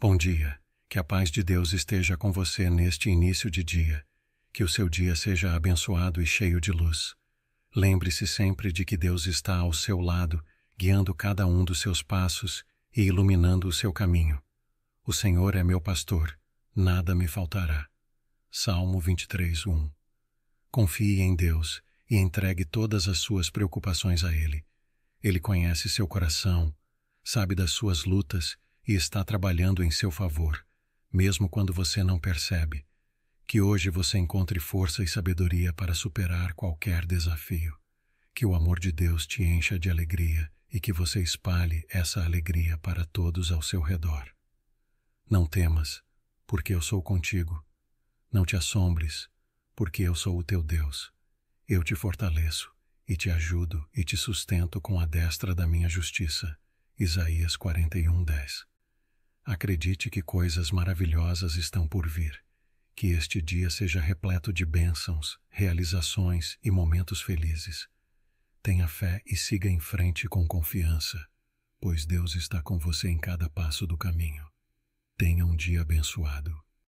Bom dia. Que a paz de Deus esteja com você neste início de dia. Que o seu dia seja abençoado e cheio de luz. Lembre-se sempre de que Deus está ao seu lado, guiando cada um dos seus passos e iluminando o seu caminho. O Senhor é meu pastor, nada me faltará. Salmo 23:1. Confie em Deus e entregue todas as suas preocupações a Ele. Ele conhece seu coração, sabe das suas lutas e está trabalhando em seu favor, mesmo quando você não percebe. Que hoje você encontre força e sabedoria para superar qualquer desafio. Que o amor de Deus te encha de alegria e que você espalhe essa alegria para todos ao seu redor. Não temas, porque eu sou contigo. Não te assombres, porque eu sou o teu Deus. Eu te fortaleço e te ajudo e te sustento com a destra da minha justiça. Isaías 41:10. Acredite que coisas maravilhosas estão por vir. Que este dia seja repleto de bênçãos, realizações e momentos felizes. Tenha fé e siga em frente com confiança, pois Deus está com você em cada passo do caminho. Tenha um dia abençoado.